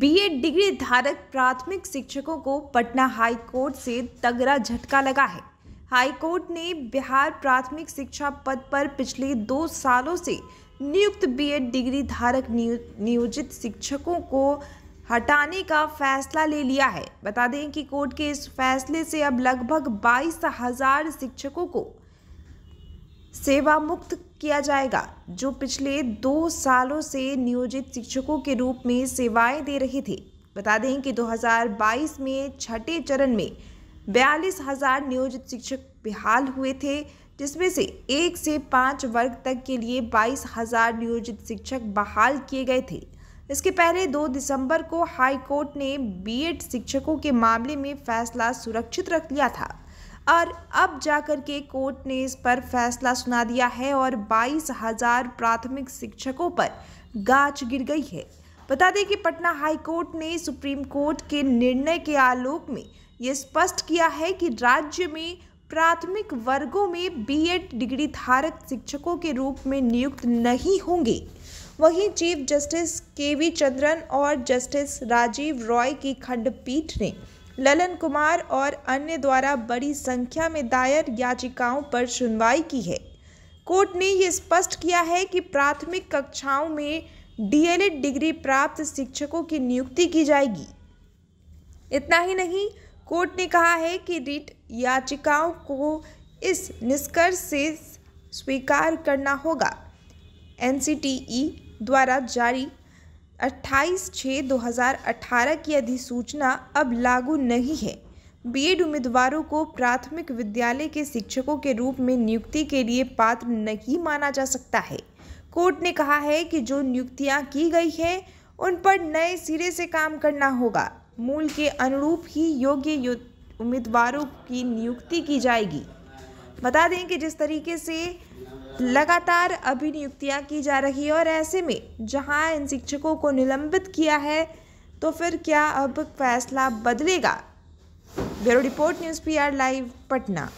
BEd degree धारक प्राथमिक शिक्षकों को पटना हाई कोर्ट से तगड़ा झटका लगा है हाई कोर्ट ने बिहार प्राथमिक शिक्षा पद पर पिछले दो सालों से नियुक्त बीएड डिग्री धारक नियोजित शिक्षकों को हटाने का फैसला ले लिया है बता दें कि कोर्ट के इस फैसले से अब लगभग बाईस हजार शिक्षकों को सेवा मुक्त किया जाएगा जो पिछले दो सालों से नियोजित शिक्षकों के रूप में सेवाएं दे रहे थे बता दें कि 2022 में छठे चरण में बयालीस हज़ार नियोजित शिक्षक बहाल हुए थे जिसमें से एक से पाँच वर्ग तक के लिए बाईस हज़ार नियोजित शिक्षक बहाल किए गए थे इसके पहले 2 दिसंबर को हाई कोर्ट ने बीएड शिक्षकों के मामले में फैसला सुरक्षित रख लिया था और अब जाकर के कोर्ट ने इस पर फैसला सुना दिया है और बाईस हजार प्राथमिक शिक्षकों पर गाज गिर गई है बता दें कि पटना हाई कोर्ट ने सुप्रीम कोर्ट के निर्णय के आलोक में ये स्पष्ट किया है कि राज्य में प्राथमिक वर्गों में बीएड डिग्री धारक शिक्षकों के रूप में नियुक्त नहीं होंगे वहीं chief justice K V Chandran और जस्टिस राजीव रॉय की खंडपीठ ने ललन कुमार और अन्य द्वारा बड़ी संख्या में दायर याचिकाओं पर सुनवाई की है कोर्ट ने यह स्पष्ट किया है कि प्राथमिक कक्षाओं में डीएलएड डिग्री प्राप्त शिक्षकों की नियुक्ति की जाएगी इतना ही नहीं कोर्ट ने कहा है कि रिट याचिकाओं को इस निष्कर्ष से स्वीकार करना होगा एन द्वारा जारी 28 छः 2018 की अधिसूचना अब लागू नहीं है बीएड उम्मीदवारों को प्राथमिक विद्यालय के शिक्षकों के रूप में नियुक्ति के लिए पात्र नहीं माना जा सकता है कोर्ट ने कहा है कि जो नियुक्तियां की गई हैं उन पर नए सिरे से काम करना होगा मूल के अनुरूप ही योग्य उम्मीदवारों की नियुक्ति की जाएगी बता दें कि जिस तरीके से लगातार अभिनियुक्तियाँ की जा रही है और ऐसे में जहाँ इन शिक्षकों को निलंबित किया है तो फिर क्या अब फैसला बदलेगा bureau report news P R live Patna